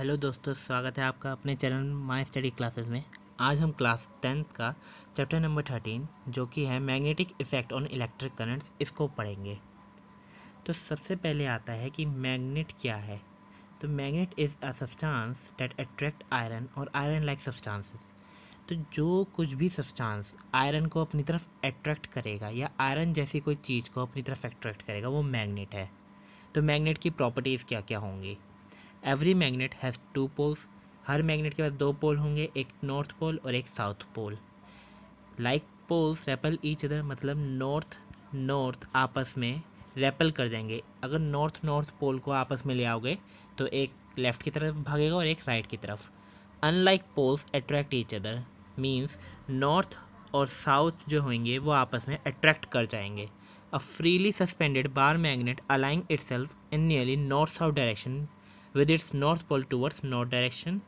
Hello दोस्तों स्वागत है आपका अपने चैनल माय स्टडी क्लासेस में आज हम क्लास टेंथ का चैप्टर नंबर थर्टीन जो कि है magnetic effect on electric currents इसको पढ़ेंगे तो सबसे पहले आता है कि मैग्नेट क्या है तो magnet is a substance that attract iron और आयरन लाइक सब्सटेंसेस तो जो कुछ भी सब्सटेंस आयरन को अपनी तरफ अट्रैक्ट करेगा या आयरन जैसी कोई चीज़ को अपनी तरफ अट्रैक्ट करेगा वो मैग्नेट है तो मैग्नेट की प्रॉपर्टीज़ क्या क्या होंगी every magnet has two poles हर मैग्नेट के पास दो पोल होंगे एक नॉर्थ पोल और एक south pole like poles repel each other मतलब नॉर्थ नॉर्थ आपस में रेपल कर जाएंगे अगर नॉर्थ नॉर्थ पोल को आपस में ले आओगे तो एक लेफ़्ट की तरफ भागेगा और एक राइट की तरफ unlike poles attract each other means north और साउथ जो होंगे वो आपस में अट्रैक्ट कर जाएंगे a freely suspended bar magnet aligning itself in nearly north south direction with its north pole towards north direction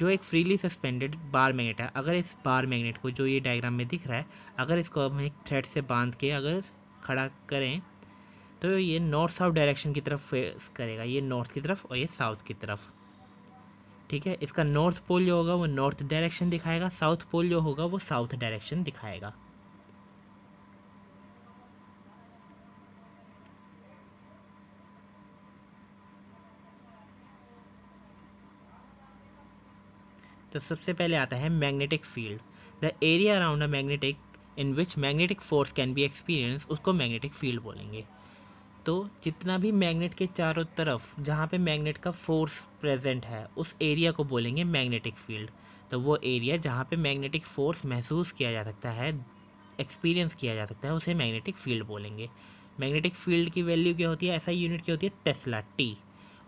जो एक फ्रीली सस्पेंडेड बार मैग्नेट है अगर इस बार मैग्नेट को जो ये डायग्राम में दिख रहा है अगर इसको हम एक थ्रेड से बांध के अगर खड़ा करें तो ये नॉर्थ साउथ डायरेक्शन की तरफ फेस करेगा ये नॉर्थ की तरफ और ये साउथ की तरफ ठीक है इसका नॉर्थ पोल जो होगा वो नॉर्थ डायरेक्शन दिखाएगा साउथ पोल जो होगा वो साउथ डायरेक्शन दिखाएगा तो सबसे पहले आता है magnetic field the area around a magnetic in which magnetic force can be experience उसको मैग्नेटिक फील्ड बोलेंगे तो जितना भी मैग्नेट के चारों तरफ जहाँ पे मैग्नेट का फोर्स प्रेजेंट है उस एरिया को बोलेंगे मैग्नेटिक फील्ड तो वो एरिया जहाँ पे मैग्नेटिक फोर्स महसूस किया जा सकता है एक्सपीरियंस किया जा सकता है उसे मैग्नेटिक फील्ड बोलेंगे मैग्नेटिक फील्ड की वैल्यू क्या होती है ऐसा यूनिट क्या होती है टेस्ला टी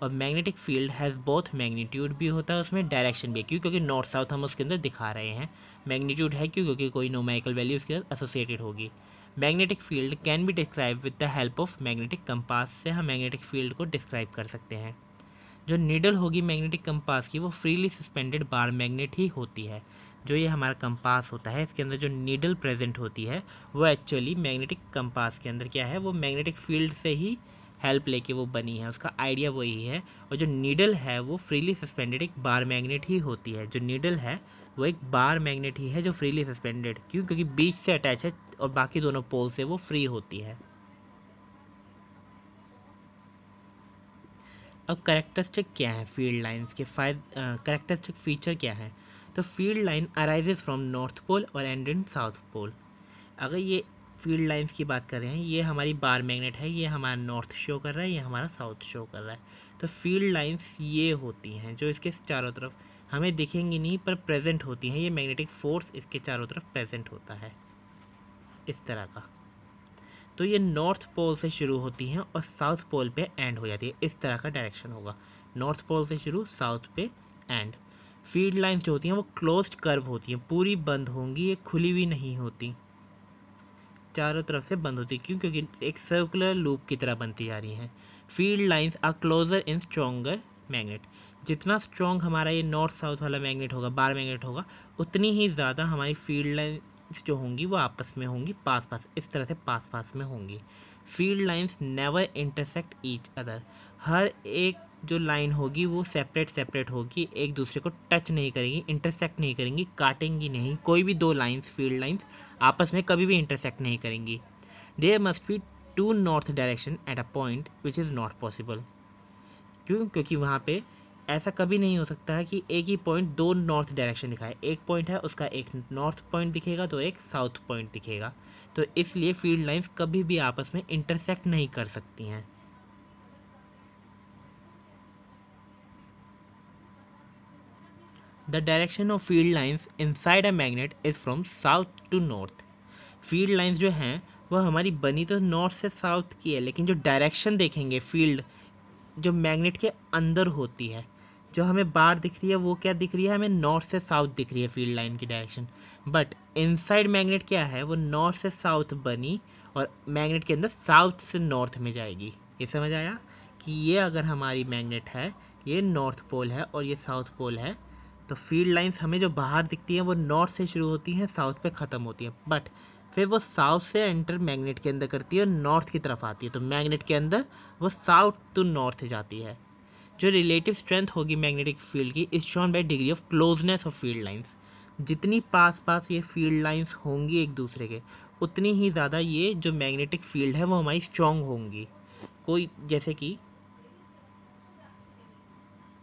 और magnetic field has both magnitude भी होता है उसमें डायरेक्शन भी क्यों क्योंकि नॉर्थ साउथ हम उसके अंदर दिखा रहे हैं मैग्नीट्यूड है क्यों क्योंकि कोई नोमाइकल वैल्यू उसके अंदर एसोसिएटेड होगी magnetic field can be describe with the help of magnetic compass से हम मैग्नेटिक फील्ड को डिस्क्राइब कर सकते हैं जो नीडल होगी मैग्नेटिक कंपास की वो फ्रीली सस्पेंडेड बार मैग्नेट ही होती है जो ये हमारा कंपास होता है इसके अंदर जो नीडल प्रेजेंट होती है वो एक्चुअली मैग्नेटिक कंपास के अंदर क्या है वो मैग्नेटिक फील्ड से ही हेल्प लेके वो बनी है उसका आइडिया वही है और जो नीडल है वो फ्रीली सस्पेंडेड एक बार मैग्नेट ही होती है जो नीडल है वो एक बार मैग्नेट ही है जो फ्रीली सस्पेंडेड क्यों क्योंकि बीच से अटैच है और बाकी दोनों पोल से वो फ्री होती है अब करेक्टरिस्टिक क्या है फील्ड लाइन्स के फाइव करेक्टरिस्टिक फीचर क्या है तो field line arises from north pole और एंड इन साउथ पोल अगर ये फील्ड लाइन्स की बात कर रहे हैं ये हमारी बार मैग्नेट है ये हमारा नॉर्थ शो कर रहा है ये हमारा साउथ शो कर रहा है तो फील्ड लाइन्स ये होती हैं जो इसके चारों तरफ हमें दिखेंगी नहीं पर प्रेजेंट होती हैं ये मैग्नेटिक फोर्स इसके चारों तरफ प्रेजेंट होता है इस तरह का तो ये नॉर्थ पोल से शुरू होती हैं और साउथ पोल पर एंड हो जाती है इस तरह का डायरेक्शन होगा नॉर्थ पोल से शुरू साउथ पे एंड फील्ड लाइन्स जो होती हैं वो क्लोज्ड कर्व होती हैं पूरी बंद होंगी ये खुली हुई नहीं होती चारों तरफ से बंद होती है क्यों क्योंकि एक सर्कुलर लूप की तरह बनती जा रही हैं field lines are closer in stronger magnet जितना स्ट्रॉन्ग हमारा ये नॉर्थ साउथ वाला मैग्नेट होगा बार मैग्नेट होगा उतनी ही ज़्यादा हमारी फील्ड लाइन्स जो होंगी वो आपस में होंगी पास पास इस तरह से पास पास में होंगी field lines never intersect each other हर एक जो लाइन होगी वो सेपरेट सेपरेट होगी एक दूसरे को टच नहीं करेगी इंटरसेक्ट नहीं करेंगी काटेंगी नहीं कोई भी दो लाइंस फील्ड लाइंस आपस में कभी भी इंटरसेक्ट नहीं करेंगी there must be two north direction at a point which is not possible क्यों क्योंकि वहाँ पे ऐसा कभी नहीं हो सकता है कि एक ही पॉइंट दो नॉर्थ डायरेक्शन दिखाए एक पॉइंट है उसका एक नॉर्थ पॉइंट दिखेगा तो एक साउथ पॉइंट दिखेगा तो इसलिए फील्ड लाइंस कभी भी आपस में इंटरसेक्ट नहीं कर सकती हैं The direction of field lines inside a magnet is from south to north. Field lines जो हैं वह हमारी बनी तो नॉर्थ से साउथ की है लेकिन जो डायरेक्शन देखेंगे फील्ड जो magnet के अंदर होती है जो हमें बाहर दिख रही है वो क्या दिख रही है हमें नॉर्थ से साउथ दिख रही है फील्ड लाइन की डायरेक्शन बट इनसाइड मैग्नेट क्या है वो नॉर्थ से साउथ बनी और मैग्नेट के अंदर साउथ से नॉर्थ में जाएगी ये समझ आया कि ये अगर हमारी मैग्नेट है ये नॉर्थ पोल है और ये साउथ पोल है तो फील्ड लाइंस हमें जो बाहर दिखती हैं वो नॉर्थ से शुरू होती हैं साउथ पे ख़त्म होती हैं बट फिर वो साउथ से एंटर मैग्नेट के अंदर करती है और नॉर्थ की तरफ आती है तो मैग्नेट के अंदर वो साउथ टू नॉर्थ जाती है जो रिलेटिव स्ट्रेंथ होगी मैग्नेटिक फील्ड की is shown by degree of closeness of field lines जितनी पास पास ये फील्ड लाइंस होंगी एक दूसरे के उतनी ही ज़्यादा ये जो मैग्नेटिक फील्ड है वो हमारी स्ट्रॉन्ग होंगी कोई जैसे कि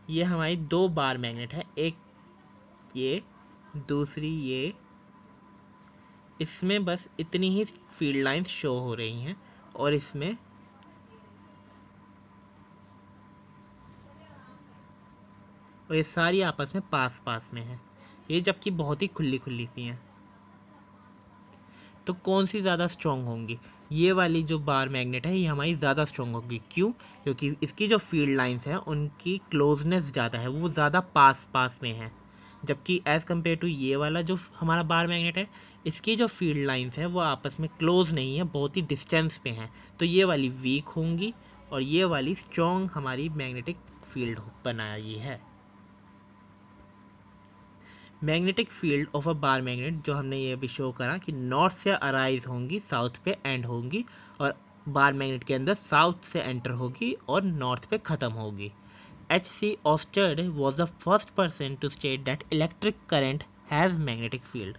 ये हमारी दो बार मैग्नेट है एक ये दूसरी ये इसमें बस इतनी ही फील्ड लाइंस शो हो रही हैं और इसमें और ये सारी आपस में पास पास में हैं ये जबकि बहुत ही खुली खुली सी हैं तो कौन सी ज़्यादा स्ट्रॉन्ग होंगी ये वाली जो बार मैग्नेट है ये हमारी ज़्यादा स्ट्रॉन्ग होगी क्यों क्योंकि इसकी जो फील्ड लाइंस हैं उनकी क्लोजनेस ज़्यादा है वो ज़्यादा पास पास में है जबकि एज़ कम्पेयर टू ये वाला जो हमारा बार मैग्नेट है इसकी जो फील्ड लाइंस है वो आपस में क्लोज नहीं है बहुत ही डिस्टेंस पे हैं तो ये वाली वीक होंगी और ये वाली स्ट्रॉन्ग हमारी मैग्नेटिक फील्ड बनाई है magnetic field of a bar magnet जो हमने ये भी शो करा कि नॉर्थ से अराइज होंगी साउथ पे एंड होंगी और बार मैग्नेट के अंदर साउथ से एंटर होगी और नॉर्थ पे ख़त्म होगी H C ऑस्टर्ड was the first person to state date electric current has magnetic field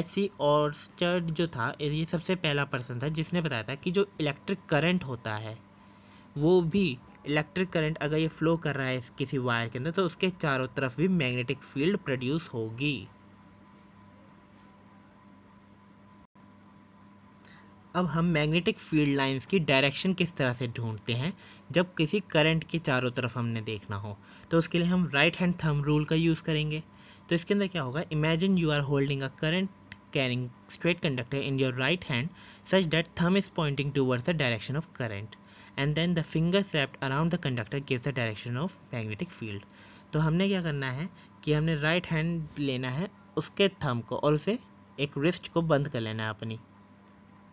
H C ऑस्टर्ड जो था ये सबसे पहला पर्सन था जिसने बताया था कि जो इलेक्ट्रिक करंट होता है वो भी इलेक्ट्रिक करंट अगर ये फ्लो कर रहा है किसी वायर के अंदर तो उसके चारों तरफ भी मैग्नेटिक फील्ड प्रोड्यूस होगी अब हम मैग्नेटिक फील्ड लाइंस की डायरेक्शन किस तरह से ढूंढते हैं जब किसी करंट के चारों तरफ हमने देखना हो तो उसके लिए हम राइट हैंड थंब रूल का यूज़ करेंगे तो इसके अंदर क्या होगा imagine you are holding a current carrying straight conductor in your right hand such that thumb is pointing towards the direction of current and then the fingers wrapped around the conductor gives the direction of magnetic field तो हमने क्या करना है कि हमने right hand लेना है उसके थम को और उसे एक रिस्ट को बंद कर लेना है अपनी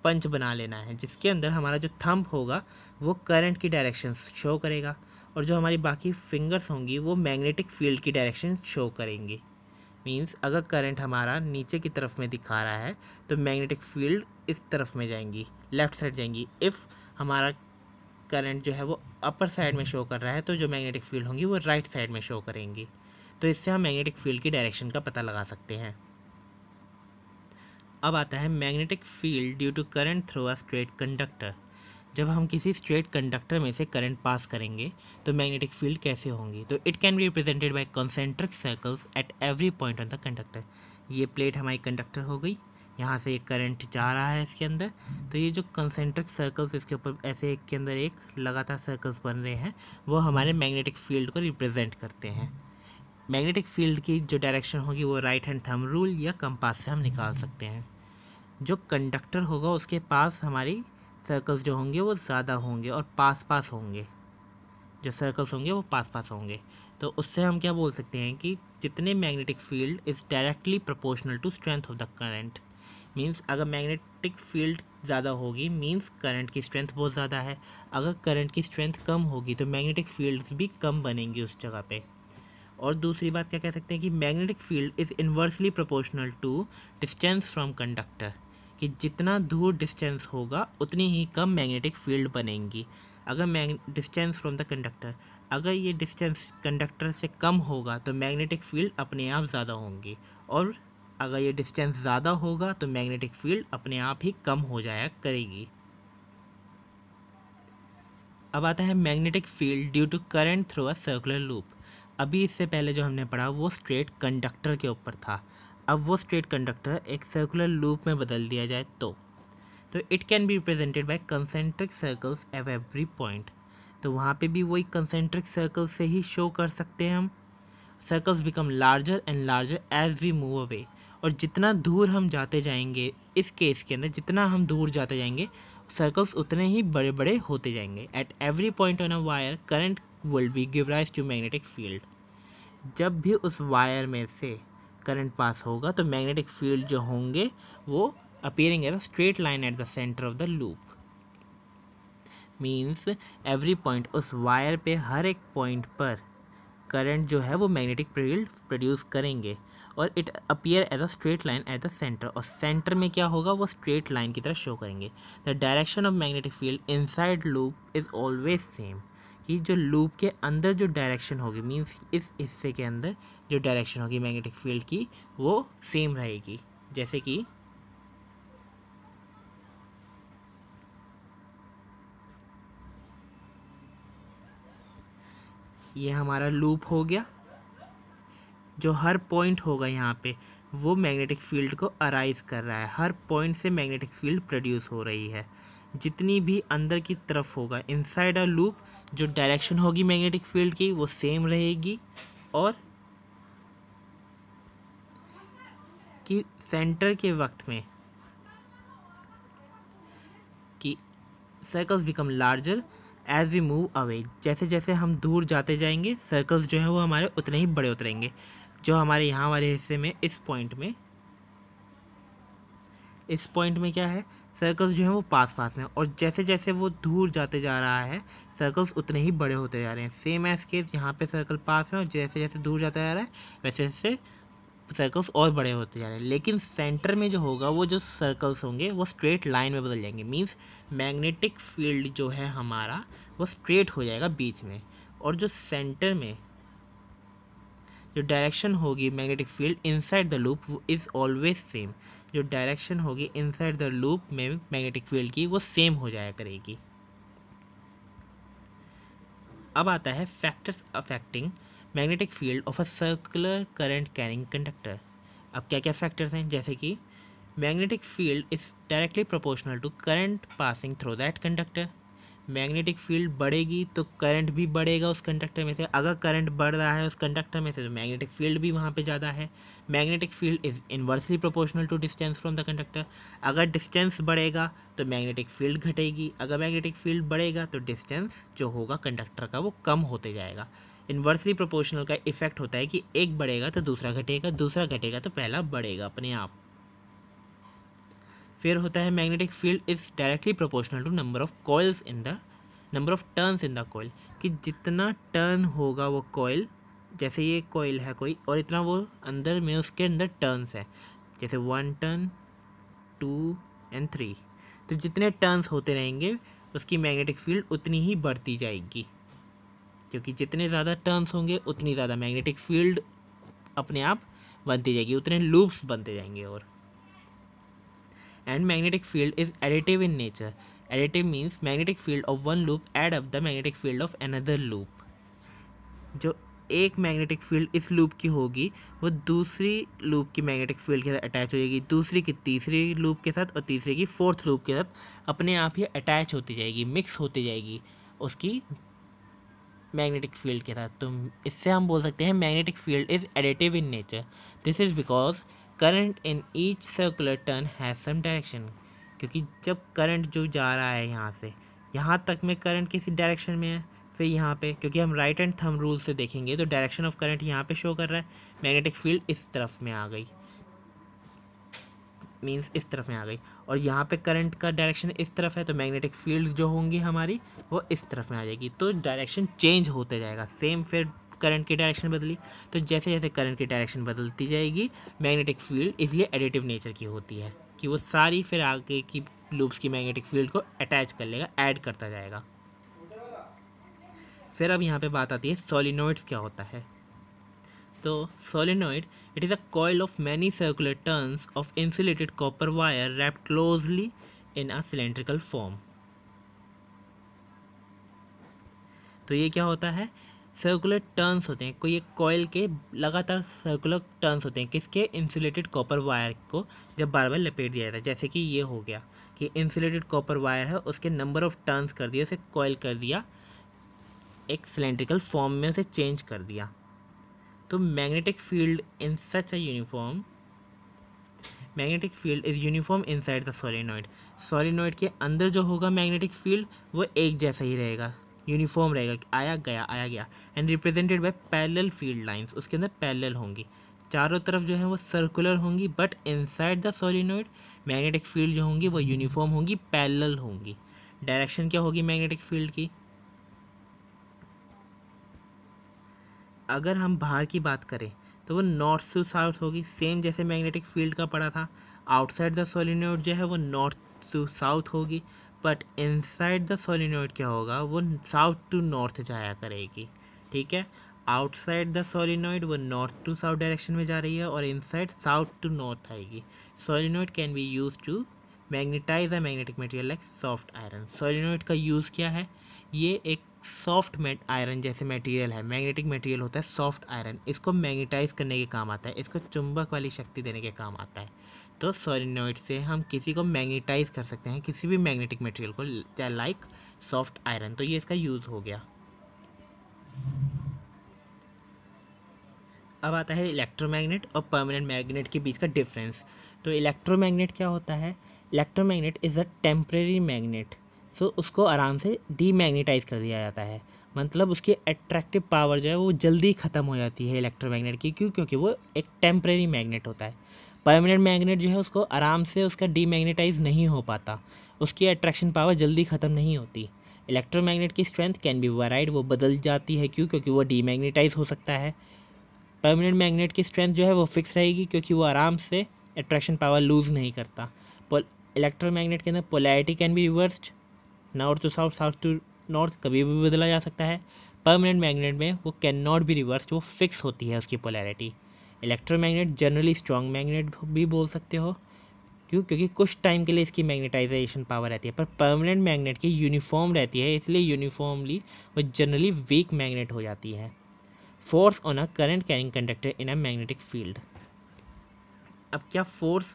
पंच बना लेना है जिसके अंदर हमारा जो थंब होगा वो करंट की डायरेक्शन शो करेगा और जो हमारी बाकी फिंगर्स होंगी वो मैग्नेटिक फील्ड की डायरेक्शन शो करेंगी मींस अगर करंट हमारा नीचे की तरफ में दिखा रहा है तो मैग्नेटिक फील्ड इस तरफ में जाएंगी लेफ़्ट साइड जाएंगी इफ़ हमारा करंट जो है वो अपर साइड में शो कर रहा है तो जो मैग्नेटिक फील्ड होंगी वो राइट साइड में शो करेंगी तो इससे हम मैग्नेटिक फील्ड की डायरेक्शन का पता लगा सकते हैं अब आता है magnetic field due to current through a straight conductor जब हम किसी स्ट्रेट कंडक्टर में से करंट पास करेंगे तो मैग्नेटिक फील्ड कैसे होंगी तो it can be represented by concentric circles at every point on the conductor ये प्लेट हमारी कंडक्टर हो गई यहाँ से एक करंट जा रहा है इसके अंदर तो ये जो कंसेंट्रिक सर्कल्स इसके ऊपर ऐसे एक के अंदर एक लगातार सर्कल्स बन रहे हैं वो हमारे मैग्नेटिक फील्ड को रिप्रेजेंट करते हैं मैग्नेटिक फील्ड की जो डायरेक्शन होगी वो राइट हैंड थंब रूल या कंपास से हम निकाल सकते हैं जो कंडक्टर होगा उसके पास हमारी सर्कल्स जो होंगे वो ज़्यादा होंगे और पास पास होंगे जो सर्कल्स होंगे वो पास पास होंगे तो उससे हम क्या बोल सकते हैं कि जितने magnetic field is directly proportional to strength of the current means अगर मैग्नेटिक फील्ड ज़्यादा होगी मींस करंट की स्ट्रेंथ बहुत ज़्यादा है अगर करंट की स्ट्रेंथ कम होगी तो मैग्नेटिक फील्ड्स भी कम बनेंगी उस जगह पे और दूसरी बात क्या कह सकते हैं कि magnetic field is inversely proportional to distance from conductor कि जितना दूर डिस्टेंस होगा उतनी ही कम मैग्नेटिक फील्ड बनेंगी अगर मैग डिस्टेंस फ्रॉम द कंडक्टर अगर ये डिस्टेंस कंडक्टर से कम होगा तो मैग्नेटिक फील्ड अपने आप ज़्यादा होंगी और अगर ये डिस्टेंस ज़्यादा होगा तो मैग्नेटिक फील्ड अपने आप ही कम हो जाया करेगी अब आता है magnetic field due to current through a circular loop अभी इससे पहले जो हमने पढ़ा वो स्ट्रेट कंडक्टर के ऊपर था अब वो स्ट्रेट कंडक्टर एक सर्कुलर लूप में बदल दिया जाए तो तो it can be represented by concentric circles at every point तो वहाँ पे भी वही कंसेंट्रिक सर्कल से ही शो कर सकते हैं हम circles become larger and larger as we move away और जितना दूर हम जाते जाएंगे इस केस के अंदर जितना हम दूर जाते जाएंगे सर्कल्स उतने ही बड़े बड़े होते जाएंगे at every point on a wire current will be give rise to magnetic field जब भी उस वायर में से करंट पास होगा तो मैग्नेटिक फील्ड जो होंगे वो appearing as a straight line at the of the loop means every point उस वायर पे हर एक पॉइंट पर करंट जो है वो मैग्नेटिक फील्ड प्रोड्यूस करेंगे और it appear as a straight line at the centre और सेंटर में क्या होगा वो स्ट्रेट लाइन की तरह शो करेंगे the direction of magnetic field inside loop is always same कि जो लूप के अंदर जो डायरेक्शन होगी मींस इस हिस्से के अंदर जो डायरेक्शन होगी मैग्नेटिक फील्ड की वो सेम रहेगी जैसे कि ये हमारा लूप हो गया जो हर पॉइंट होगा यहाँ पे वो मैग्नेटिक फील्ड को अराइज कर रहा है हर पॉइंट से मैग्नेटिक फील्ड प्रोड्यूस हो रही है जितनी भी अंदर की तरफ होगा इनसाइड अ लूप जो डायरेक्शन होगी मैग्नेटिक फील्ड की वो सेम रहेगी और कि सेंटर के वक्त में कि circles become larger as we move away जैसे जैसे हम दूर जाते जाएंगे सर्कल्स जो है वो हमारे उतने ही बड़े उतरेंगे जो हमारे यहाँ वाले हिस्से में इस पॉइंट में इस पॉइंट में क्या है सर्कल्स जो हैं वो पास पास में और जैसे जैसे वो दूर जाते जा रहा है सर्कल्स उतने ही बड़े होते जा रहे हैं सेम एज केस यहाँ पे सर्कल पास में और जैसे जैसे दूर जाता जा रहा है वैसे वैसे सर्कल्स और बड़े होते जा रहे हैं लेकिन सेंटर में जो होगा वो जो सर्कल्स होंगे वो स्ट्रेट लाइन में बदल जाएंगे मीन्स मैग्नेटिक फील्ड जो है हमारा वो स्ट्रेट हो जाएगा बीच में और जो सेंटर में जो डायरेक्शन होगी magnetic field inside the loop is always same जो डायरेक्शन होगी इनसाइड द लूप में मैग्नेटिक फील्ड की वो सेम हो जाया करेगी अब आता है factors affecting magnetic field of a circular current carrying conductor अब क्या क्या फैक्टर्स हैं जैसे कि magnetic field is directly proportional to current passing through that conductor magnetic field बढ़ेगी तो करंट भी बढ़ेगा उस कंडक्टर में से अगर करंट बढ़ रहा है उस कंडक्टर में से तो मैग्नेटिक फील्ड भी वहाँ पे ज़्यादा है magnetic field is inversely proportional to distance from the conductor अगर डिस्टेंस बढ़ेगा तो मैग्नेटिक फील्ड घटेगी अगर मैग्नेटिक फील्ड बढ़ेगा तो डिस्टेंस जो होगा कंडक्टर का वो कम होते जाएगा इन्वर्सली प्रोपोर्शनल का इफेक्ट होता है कि एक बढ़ेगा तो दूसरा घटेगा दूसरा घटेगा तो पहला बढ़ेगा अपने आप फिर होता है magnetic field is directly proportional to number of coils in the number of turns in the coil कि जितना टर्न होगा वो कॉयल जैसे ये कॉयल है कोई और इतना वो अंदर में उसके अंदर टर्न्स है जैसे one turn two and three तो जितने टर्न्स होते रहेंगे उसकी मैग्नेटिक फील्ड उतनी ही बढ़ती जाएगी क्योंकि जितने ज़्यादा टर्न्स होंगे उतनी ज़्यादा मैग्नेटिक फील्ड अपने आप बनती जाएगी उतने लूप्स बनते जाएंगे और and magnetic field is additive in nature. Additive means magnetic field of one loop add up the magnetic field of another loop. जो एक मैग्नेटिक फील्ड इस लूप की होगी वो दूसरी लूप की मैग्नेटिक फील्ड के साथ अटैच हो जाएगी दूसरी की तीसरी लूप के साथ और तीसरी की फोर्थ लूप के साथ अपने आप ही अटैच होती जाएगी मिक्स होती जाएगी उसकी मैग्नेटिक फील्ड के साथ तो इससे हम बोल सकते हैं magnetic field is additive in nature this is because current in each circular turn has same direction क्योंकि जब करंट जो जा रहा है यहाँ से यहाँ तक में करंट किसी डायरेक्शन में है फिर यहाँ पे क्योंकि हम राइट एंड थम रूल से देखेंगे तो डायरेक्शन ऑफ करंट यहाँ पे शो कर रहा है मैग्नेटिक फील्ड इस तरफ में आ गई मीन्स इस तरफ में आ गई और यहाँ पे करंट का डायरेक्शन इस तरफ है तो मैग्नेटिक फील्ड जो होंगी हमारी वो इस तरफ में आ जाएगी तो डायरेक्शन चेंज होते जाएगा सेम फिर करंट की डायरेक्शन बदली तो जैसे जैसे करंट की डायरेक्शन बदलती जाएगी मैग्नेटिक फील्ड इसलिए एडिटिव नेचर की होती है कि वो सारी फिर आगे की लूप्स की मैग्नेटिक फील्ड को अटैच कर लेगा ऐड करता जाएगा फिर अब यहाँ पे बात आती है सोलिनोइड्स क्या होता है तो solenoid it is a coil of many circular turns of insulated copper wire wrap closely in a cylindrical form तो ये क्या होता है सर्कुलर टर्न्स होते हैं कोई एक कॉयल के लगातार सर्कुलर टर्न्स होते हैं किसके इंसुलेटेड कॉपर वायर को जब बार बार लपेट दिया जाता है जैसे कि ये हो गया कि इंसुलेटेड कॉपर वायर है उसके नंबर ऑफ टर्न्स कर दिए उसे कॉयल कर दिया एक सिलेंड्रिकल फॉर्म में उसे चेंज कर दिया तो magnetic field in such a uniform magnetic field is uniform inside the solenoid solenoid के अंदर जो होगा मैग्नेटिक फील्ड वो एक जैसा ही रहेगा यूनिफॉर्म रहेगा आया गया आया गया and represented by parallel field lines उसके अंदर पैरेलल होंगी चारों तरफ जो है वो सर्कुलर होंगी but inside the solenoid magnetic field जो होंगी वो यूनिफॉर्म होंगी पैरेलल होंगी डायरेक्शन क्या होगी मैग्नेटिक फील्ड की अगर हम बाहर की बात करें तो वो नॉर्थ टू साउथ होगी सेम जैसे मैग्नेटिक फील्ड का पड़ा था आउटसाइड द सोलिनोइड जो है वो नॉर्थ टू साउथ होगी बट इनसाइड द सोलिनोइड क्या होगा वो साउथ टू नॉर्थ जाया करेगी ठीक है आउटसाइड द सोलिनोइड वो नॉर्थ टू साउथ डायरेक्शन में जा रही है और इनसाइड साउथ टू नॉर्थ आएगी solenoid can be use to magnetize a magnetic material like soft iron solenoid का यूज़ क्या है ये एक सॉफ्ट मेट आयरन जैसे मटेरियल है मैग्नेटिक मटेरियल होता है सॉफ्ट आयरन इसको मैग्नेटाइज करने के काम आता है इसको चुंबक वाली शक्ति देने के काम आता है तो सोलिनोइड से हम किसी को मैग्नेटाइज कर सकते हैं किसी भी मैग्नेटिक मटेरियल को चाहे लाइक सॉफ्ट आयरन तो ये इसका यूज़ हो गया अब आता है इलेक्ट्रोमैग्नेट और परमानेंट मैग्नेट के बीच का डिफरेंस तो इलेक्ट्रोमैग्नेट क्या होता है electromagnet is a temporary magnet so उसको आराम से डीमैग्नेटाइज कर दिया जाता है मतलब उसकी अट्रैक्टिव पावर जो है वो जल्दी ख़त्म हो जाती है इलेक्ट्रोमैग्नेट की क्यों क्योंकि वो एक टेम्प्रेरी मैग्नेट होता है परमानेंट मैग्नेट जो है उसको आराम से उसका डीमैग्नेटाइज नहीं हो पाता उसकी अट्रैक्शन पावर जल्दी ख़त्म नहीं होती इलेक्ट्रोमैग्नेट की स्ट्रेंथ कैन बी वराइड वो बदल जाती है क्यों क्योंकि वो डीमैग्नेटाइज हो सकता है परमानेंट मैग्नेट की स्ट्रेंथ जो है वो फिक्स रहेगी क्योंकि वो आराम से अट्रैक्शन पावर लूज़ नहीं करता इलेक्ट्रोमैग्नेट के अंदर polarity can be reversed north to south south to north कभी भी बदला जा सकता है परमानेंट मैग्नेट में वो कैन नॉट बी रिवर्स वो फिक्स होती है उसकी polarity electromagnet generally strong magnet भी बोल सकते हो क्यों क्योंकि कुछ टाइम के लिए इसकी मैग्नेटाइजेशन पावर रहती है पर परमानेंट मैग्नेट की यूनिफॉर्म रहती है इसलिए यूनिफॉर्मली वो जनरली वीक मैग्नेट हो जाती है force on a current carrying conductor in a magnetic field अब क्या फोर्स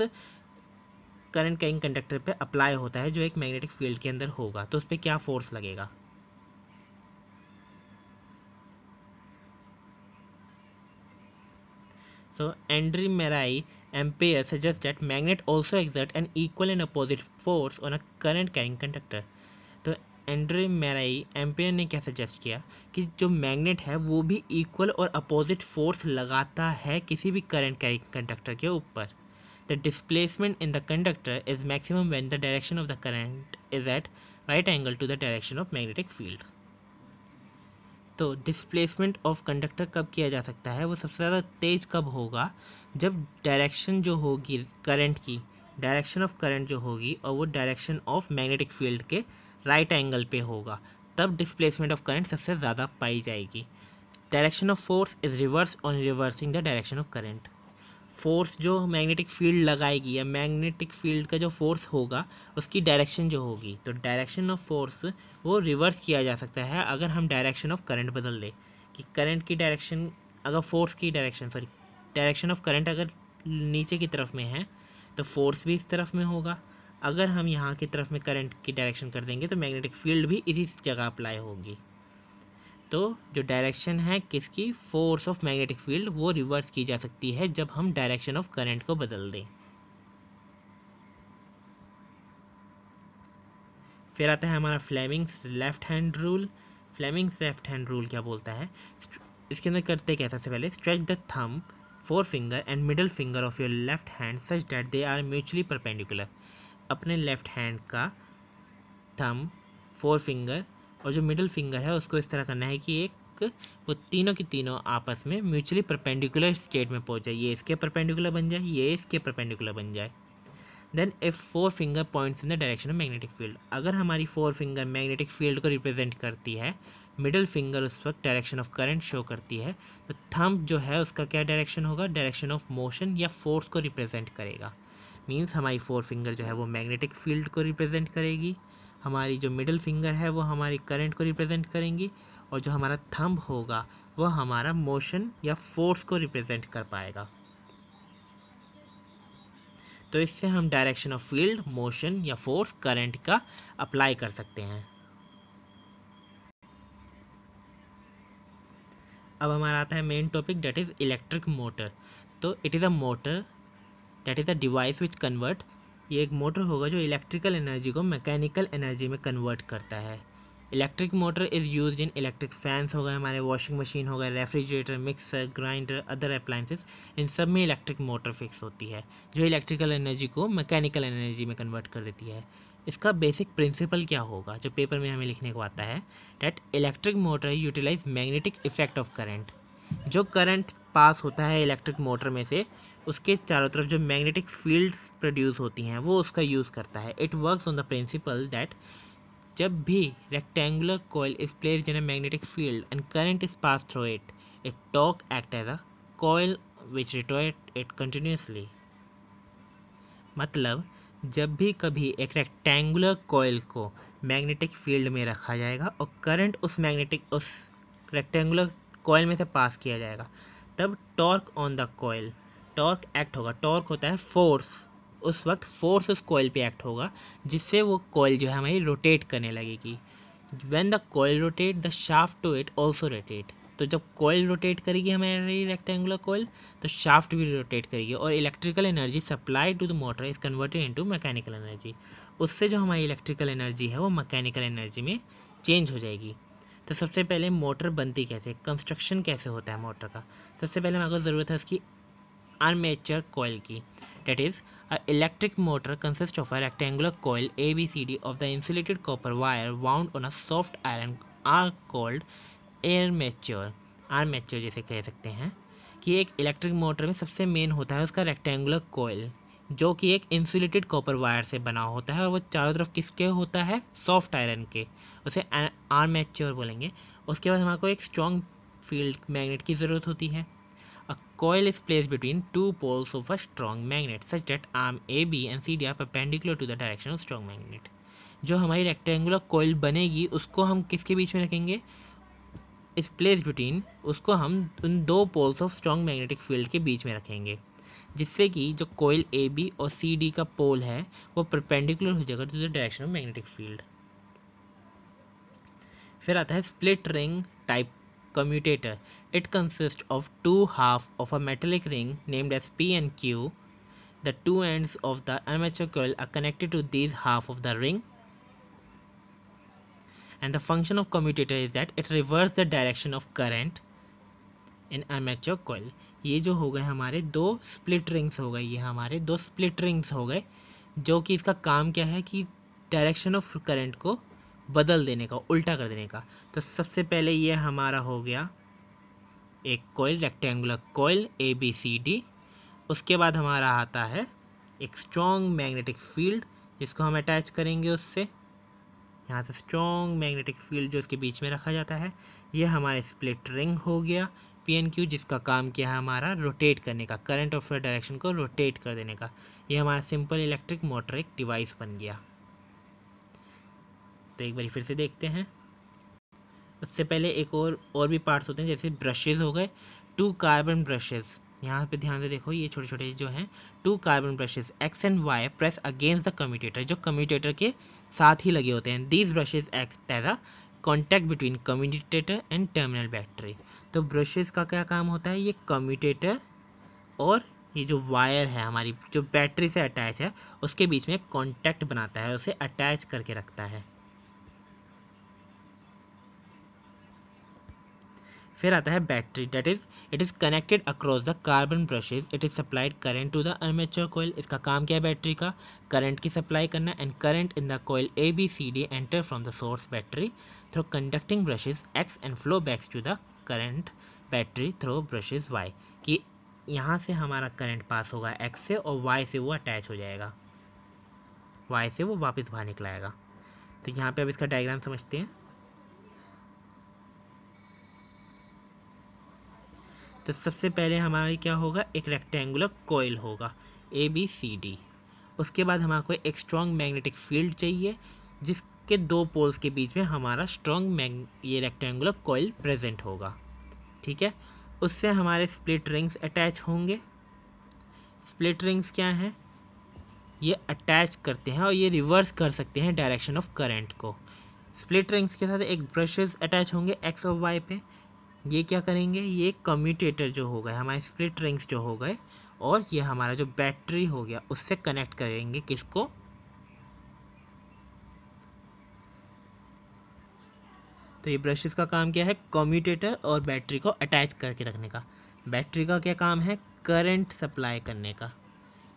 करंट कैरिंग कंडक्टर पे अप्लाई होता है जो एक मैग्नेटिक फील्ड के अंदर होगा तो उस पर क्या फोर्स लगेगा Also, Andre Marai Ampere suggests that magnet also exert an equal and opposite force on a current carrying conductor. तो एंड्रे मैराई एम्पेयर ने क्या सजेस्ट किया कि जो मैग्नेट है वो भी इक्वल और अपोजिट फोर्स लगाता है किसी भी करंट कैरिंग कंडक्टर के ऊपर the displacement in the conductor is maximum when the direction of the current is at right angle to the direction of magnetic field तो डिस्प्लेसमेंट ऑफ कंडक्टर कब किया जा सकता है वो सबसे ज़्यादा तेज़ कब होगा जब डायरेक्शन जो होगी करंट की डायरेक्शन ऑफ करंट जो होगी और वो डायरेक्शन ऑफ मैग्नेटिक फील्ड के राइट एंगल पे होगा तब डिस्प्लेसमेंट ऑफ करंट सबसे ज़्यादा पाई जाएगी direction of force is reverse on reversing the direction of current force जो मैग्नेटिक फील्ड लगाएगी या मैग्नेटिक फील्ड का जो फोर्स होगा उसकी डायरेक्शन जो होगी तो डायरेक्शन ऑफ फोर्स वो रिवर्स किया जा सकता है अगर हम डायरेक्शन ऑफ करंट बदल दें कि करंट की डायरेक्शन अगर फोर्स की direction sorry direction of current अगर नीचे की तरफ में है तो फोर्स भी इस तरफ में होगा अगर हम यहाँ की तरफ में करंट की डायरेक्शन कर देंगे तो मैग्नेटिक फील्ड भी इसी जगह अप्लाई होगी तो जो डायरेक्शन है किसकी फोर्स ऑफ मैग्नेटिक फील्ड वो रिवर्स की जा सकती है जब हम डायरेक्शन ऑफ करंट को बदल दें फिर आता है हमारा Fleming's left hand rule Fleming's left hand rule क्या बोलता है इसके अंदर करते क्या सबसे पहले stretch the thumb forefinger and middle finger of your left hand such that they are mutually perpendicular अपने लेफ्ट हैंड का थम फोर फिंगर और जो मिडिल फिंगर है उसको इस तरह करना है कि एक वो तीनों की तीनों आपस में म्यूचुअली परपेंडिकुलर स्टेट में पहुंच जाए ये इसके परपेंडिकुलर बन जाए ये इसके परपेंडिकुलर बन जाए then if forefinger points in the direction of magnetic field अगर हमारी फोर फिंगर मैग्नेटिक फील्ड को रिप्रेजेंट करती है मिडिल फिंगर उस वक्त डायरेक्शन ऑफ करंट शो करती है तो थम्प जो है उसका क्या डायरेक्शन होगा डायरेक्शन ऑफ मोशन या फोर्स को रिप्रेजेंट करेगा मीन्स हमारी फोर फिंगर जो है वो मैग्नेटिक फील्ड को रिप्रेजेंट करेगी हमारी जो मिडिल फिंगर है वो हमारी करंट को रिप्रेजेंट करेंगी और जो हमारा थंब होगा वह हमारा मोशन या फोर्स को रिप्रेजेंट कर पाएगा तो इससे हम डायरेक्शन ऑफ फील्ड मोशन या फोर्स करंट का अप्लाई कर सकते हैं अब हमारा आता है main topic that is electric motor तो it is a motor that is a device which convert ये एक मोटर होगा जो इलेक्ट्रिकल एनर्जी को मैकेनिकल एनर्जी में कन्वर्ट करता है electric motor is use in electric fans हो गए हमारे वॉशिंग मशीन हो गए refrigerator mixer grinder other appliances इन सब में इलेक्ट्रिक मोटर फिक्स होती है जो इलेक्ट्रिकल एनर्जी को मैकेनिकल एनर्जी में कन्वर्ट कर देती है इसका बेसिक प्रिंसिपल क्या होगा जो पेपर में हमें लिखने को आता है that electric motor utilize magnetic effect of current जो करंट पास होता है इलेक्ट्रिक मोटर में से उसके चारों तरफ जो मैग्नेटिक फील्ड्स प्रोड्यूस होती हैं वो उसका यूज़ करता है it works on the principle that जब भी rectangular coil is place in a magnetic field and current is pass through it it torque act as a coil which rotate it continuously मतलब जब भी कभी एक rectangular कोयल को magnetic field में रखा जाएगा और करंट उस मैग्नेटिक उस रेक्टेंगुलर कोयल में से पास किया जाएगा तब torque on the coil torque act होगा टॉर्क होता है फोर्स उस वक्त फोर्स उस कोयल पे एक्ट होगा जिससे वो कोयल जो है हमारी रोटेट करने लगेगी when the coil rotate the shaft to it also rotate तो जब कोयल रोटेट करेगी हमारी रेक्टेंगुलर कोयल तो शाफ्ट भी रोटेट करेगी और electrical energy supply to the motor is converted into mechanical energy उससे जो हमारी इलेक्ट्रिकल एनर्जी है वो मैकेनिकल एनर्जी में चेंज हो जाएगी तो सबसे पहले मोटर बनती कैसे कंस्ट्रक्शन कैसे होता है मोटर का सबसे पहले हमारे को ज़रूरत है उसकी आर्मेचर कोयल की that is a electric motor consist of a rectangular coil A B C D of the insulated copper wire wound on a soft iron or called armature armature जैसे कह सकते हैं कि एक इलेक्ट्रिक मोटर में सबसे main होता है उसका रेक्टेंगुलर कोयल जो कि एक इंसुलेटेड कॉपर वायर से बना होता है और वो चारों तरफ किसके होता है सॉफ्ट आयरन के उसे आर्मेच्योर बोलेंगे उसके बाद हमारे को एक स्ट्रॉन्ग फील्ड मैग्नेट की ज़रूरत होती है coil is placed between two poles of a strong magnet such that arm AB and CD are perpendicular to the direction of strong magnet जो हमारी रेक्टेंगुलर कोयल बनेगी उसको हम किसके बीच में रखेंगे इस प्लेस बिटवीन उसको हम उन दो poles of strong magnetic field के बीच में रखेंगे जिससे कि जो कोयल ए बी और सी डी का पोल है वो परपेंडिकुलर हो जाएगा to the direction of magnetic field फिर आता है split ring type commutator It consists of two halves of a metallic ring named as P and Q. The two ends of the armature coil are connected to these half of the ring. And the function of commutator is that it reverses the direction of current in armature coil. ये जो हो गए हमारे दो split rings हो गए ये हमारे दो स्प्लिट रिंग्स हो गए जो कि इसका काम क्या है कि डायरेक्शन ऑफ करंट को बदल देने का उल्टा कर देने का तो सबसे पहले ये हमारा हो गया एक coil rectangular coil A B C D उसके बाद हमारा आता है एक स्ट्रॉन्ग मैग्नेटिक फील्ड जिसको हम अटैच करेंगे उससे यहाँ से स्ट्रॉन्ग मैग्नेटिक फील्ड जो इसके बीच में रखा जाता है ये हमारा स्प्लिट रिंग हो गया पी एन क्यू जिसका काम किया है हमारा रोटेट करने का करंट ऑफ डायरेक्शन को रोटेट कर देने का ये हमारा सिंपल इलेक्ट्रिक मोटर एक डिवाइस बन गया तो एक बार फिर से देखते हैं उससे पहले एक और और भी पार्ट्स होते हैं जैसे ब्रशेज़ हो गए टू कार्बन ब्रशेज़ यहाँ पे ध्यान से देखो ये छोटे छोटे जो हैं two carbon brushes X and Y press against the commutator जो कम्यूटेटर के साथ ही लगे होते हैं these brushes act as a contact between commutator and terminal battery तो ब्रशेज़ का क्या काम होता है ये कम्यूटेटर और ये जो वायर है हमारी जो बैटरी से अटैच है उसके बीच में कॉन्टैक्ट बनाता है उसे अटैच करके रखता है फिर आता है battery that is it is connected across the carbon brushes it is supplied current to the armature coil इसका काम क्या है बैटरी का करंट की सप्लाई करना and current in the coil A B C D enter from the source battery through conducting brushes X and flow backs to the current battery through brushes Y कि यहाँ से हमारा current pass होगा x से और Y से वो attach हो जाएगा वाई से वो वापस बाहर निकलाएगा तो यहाँ पे अब इसका डायग्राम समझते हैं तो सबसे पहले हमारी क्या होगा एक रेक्टेंगुलर कोयल होगा ए बी सी डी उसके बाद हमारे एक स्ट्रॉन्ग मैग्नेटिक फील्ड चाहिए जिसके दो पोल्स के बीच में हमारा स्ट्रॉन्ग मैग ये रेक्टेंगुलर कोयल प्रेजेंट होगा ठीक है उससे हमारे स्प्लिट रिंग्स अटैच होंगे स्प्लिट रिंग्स क्या हैं ये अटैच करते हैं और ये रिवर्स कर सकते हैं डायरेक्शन ऑफ करेंट को स्प्लिट रिंग्स के साथ एक ब्रशेज अटैच होंगे एक्स और वाई पे ये क्या करेंगे ये कम्यूटेटर जो हो गए हमारे स्प्लिट रिंग्स जो हो गए और ये हमारा जो बैटरी हो गया उससे कनेक्ट करेंगे किसको तो ये ब्रशेस का काम क्या है कम्यूटेटर और बैटरी को अटैच करके रखने का बैटरी का क्या काम है करंट सप्लाई करने का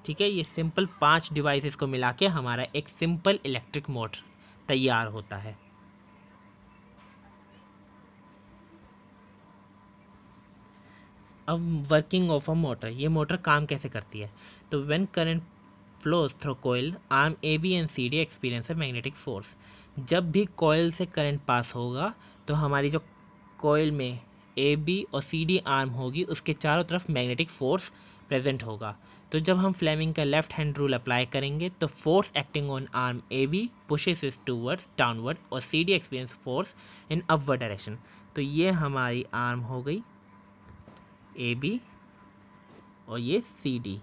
ठीक है ये सिंपल पांच डिवाइसेस को मिला के हमारा एक सिंपल इलेक्ट्रिक मोटर तैयार होता है अब वर्किंग ऑफ अ मोटर ये मोटर काम कैसे करती है तो when current flows through coil arm A B and C D experience है मैग्नेटिक फोर्स जब भी कोयल से करंट पास होगा तो हमारी जो कोयल में ए बी और सी डी आर्म होगी उसके चारों तरफ मैग्नेटिक फोर्स प्रेजेंट होगा तो जब हम फ्लेमिंग का लेफ्ट हैंड रूल अप्लाई करेंगे तो force acting on arm A B pushes is towards downward और C D experience force in upward direction तो ये हमारी आर्म हो गई ए बी और ये सी डी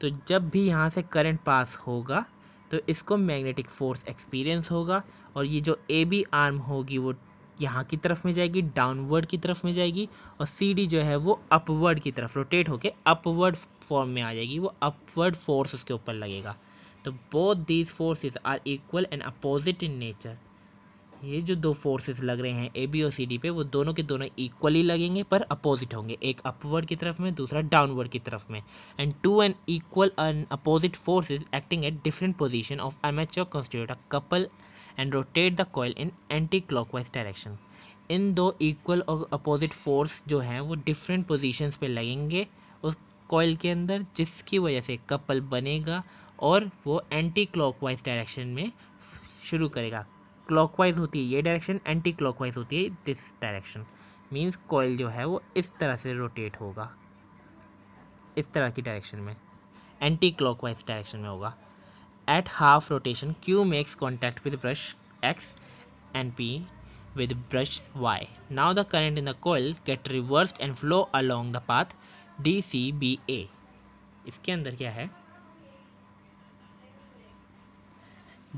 तो जब भी यहाँ से करंट पास होगा तो इसको मैग्नेटिक फोर्स एक्सपीरियंस होगा और ये जो ए बी आर्म होगी वो यहाँ की तरफ में जाएगी डाउनवर्ड की तरफ में जाएगी और सी डी जो है वो अपवर्ड की तरफ रोटेट होके अपवर्ड फॉर्म में आ जाएगी वो अपवर्ड फोर्स उसके ऊपर लगेगा तो both these forces are equal and opposite in nature ये जो दो फोर्सेस लग रहे हैं ए बी और सी डी पे वो दोनों के दोनों इक्वली लगेंगे पर अपोजिट होंगे एक अपवर्ड की तरफ में दूसरा डाउनवर्ड की तरफ में and two and equal and opposite forces acting at different position of of constitute a couple and rotate the coil in anti clockwise direction in दो इक्वल और अपोजिट फोर्स जो हैं वो डिफरेंट पोजिशन पर लगेंगे उस कॉयल के अंदर जिसकी वजह से कपल बनेगा और वो एंटी वाइज डायरेक्शन में शुरू करेगा क्लॉकवाइज होती है ये डायरेक्शन एंटी क्लॉकवाइज होती है दिस डायरेक्शन मींस कॉयल जो है वो इस तरह से रोटेट होगा इस तरह की डायरेक्शन में एंटी क्लॉकवाइज डायरेक्शन में होगा at half rotation Q makes contact with brush X and P with brush Y now the current in the coil get reverse and flow along the path D C B A इसके अंदर क्या है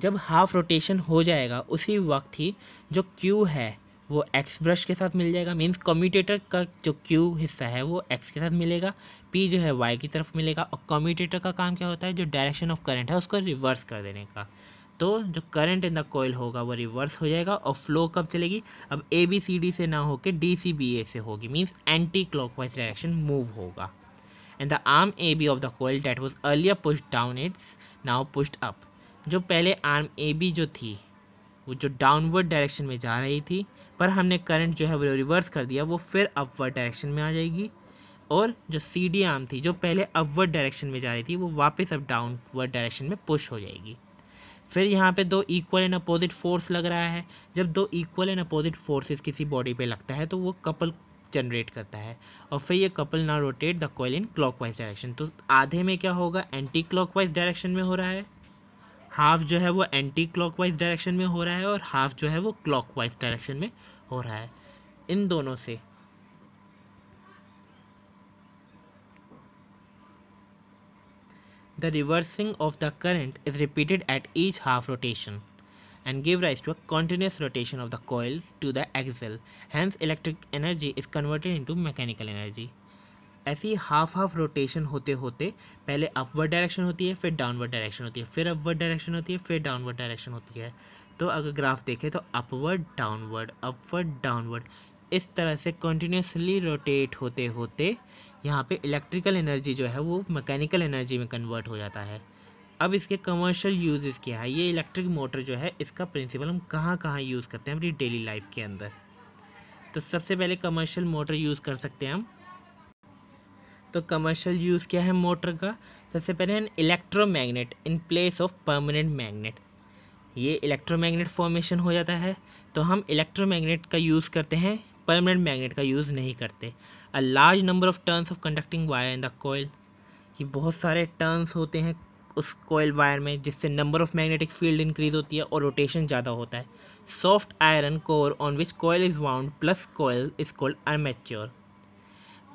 जब half rotation हो जाएगा उसी वक्त ही जो क्यू है वो एक्स ब्रश के साथ मिल जाएगा मीन्स कम्यूटेटर का जो क्यू हिस्सा है वो एक्स के साथ मिलेगा पी जो है वाई की तरफ मिलेगा और कम्यूटेटर का काम क्या होता है जो डायरेक्शन ऑफ करंट है उसको रिवर्स कर देने का तो जो करंट इन द कोयल होगा वो रिवर्स हो जाएगा और फ्लो कब चलेगी अब ए बी सी डी से ना होकर डी सी बी ए से होगी means anti wise direction move होगा and the arm A B of the coil that was earlier push down it's now pushed up जो पहले आर्म ए बी जो थी वो जो डाउनवर्ड डायरेक्शन में जा रही थी पर हमने करंट जो है वो रिवर्स कर दिया वो फिर अपवर्ड डायरेक्शन में आ जाएगी और जो सी डी आर्म थी जो पहले अपवर्ड डायरेक्शन में जा रही थी वो वापस अब डाउनवर्ड डायरेक्शन में पुश हो जाएगी फिर यहाँ पे दो इक्वल एंड अपोजिट फोर्स लग रहा है जब दो इक्वल एंड अपोजिट फोर्सेस किसी बॉडी पे लगता है तो वो कपल जनरेट करता है और फिर ये कपल ना rotate the coil in clockwise direction तो आधे में क्या होगा एंटी क्लॉकवाइज डायरेक्शन में हो रहा है हाफ जो है वो एंटी क्लॉकवाइज डायरेक्शन में हो रहा है और हाफ जो है वो क्लॉकवाइज डायरेक्शन में हो रहा है इन दोनों से the reversing of the current is repeated at each half rotation and give rise to a continuous rotation of the coil to the axle hence electric energy is converted into mechanical energy ऐसी half half rotation होते होते पहले upward direction होती है फिर downward direction होती है फिर अपवर्ड डायरेक्शन होती है फिर डाउनवर्ड डायरेक्शन होती है तो अगर ग्राफ देखें तो अपवर्ड डाउनवर्ड अपवर्ड डाउनवर्ड इस तरह से कंटिन्यूसली रोटेट होते होते यहाँ पे इलेक्ट्रिकल एनर्जी जो है वो मैकेनिकल एनर्जी में कन्वर्ट हो जाता है अब इसके कमर्शियल यूज़ क्या है ये इलेक्ट्रिक मोटर जो है इसका प्रिंसिपल हम कहाँ कहाँ यूज़ करते हैं अपनी डेली लाइफ के अंदर तो सबसे पहले कमर्शियल मोटर यूज़ कर सकते हैं हम तो कमर्शियल यूज़ क्या है मोटर का सबसे पहले an electromagnet in place of permanent magnet ये इलेक्ट्रोमैग्नेट फॉर्मेशन हो जाता है तो हम इलेक्ट्रोमैग्नेट का यूज़ करते हैं परमानेंट मैग्नेट का यूज़ नहीं करते a large number of turns of conducting wire in the coil ये बहुत सारे टर्न्स होते हैं उस कोयल वायर में जिससे number of magnetic field increase होती है और रोटेशन ज़्यादा होता है soft iron core on which coil is wound plus coil is called armature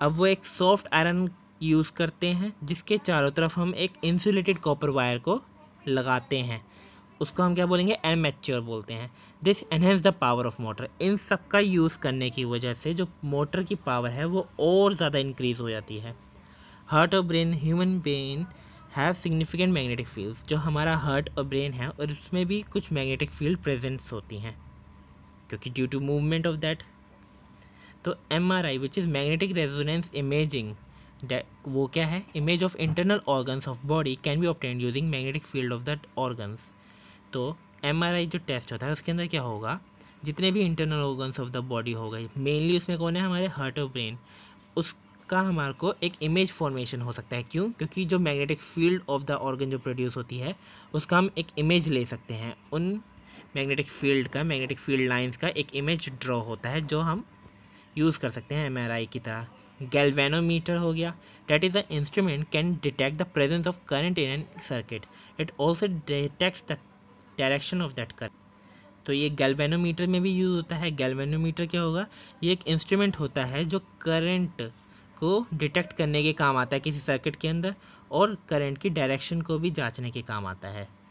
अब वो एक सॉफ्ट आयरन यूज़ करते हैं जिसके चारों तरफ हम एक इंसुलेटेड कॉपर वायर को लगाते हैं उसको हम क्या बोलेंगे एनमेच्योर बोलते हैं this enhance the power of motor इन सब का यूज़ करने की वजह से जो मोटर की पावर है वो और ज़्यादा इंक्रीज़ हो जाती है हार्ट और brain human brain have significant magnetic fields जो हमारा हार्ट और ब्रेन है और उसमें भी कुछ मैग्नेटिक फील्ड प्रेजेंस होती हैं क्योंकि due to movement of that तो M R I which is magnetic resonance imaging वो क्या है image of internal organs of body can be obtained using magnetic field of that organs तो M R I जो test होता है उसके अंदर क्या होगा जितने भी internal organs of the body हो गए मेनली उसमें कौन है हमारे हार्ट और ब्रेन उसका हमारे को एक इमेज फॉर्मेशन हो सकता है क्यों क्योंकि जो magnetic field of the organ जो प्रोड्यूस होती है उसका हम एक इमेज ले सकते हैं उन मैग्नेटिक फील्ड का मैग्नेटिक फील्ड लाइंस का एक इमेज ड्रॉ होता है जो हम यूज़ कर सकते हैं एम की तरह गैल्वेनोमीटर हो गया that is the instrument can detect the presence of current in an circuit it also detect the direction of that current तो ये गैल्वेनोमीटर में भी यूज़ होता है गैल्वेनोमीटर क्या होगा ये एक इंस्ट्रूमेंट होता है जो करंट को डिटेक्ट करने के काम आता है किसी सर्किट के अंदर और करंट की डायरेक्शन को भी जांचने के काम आता है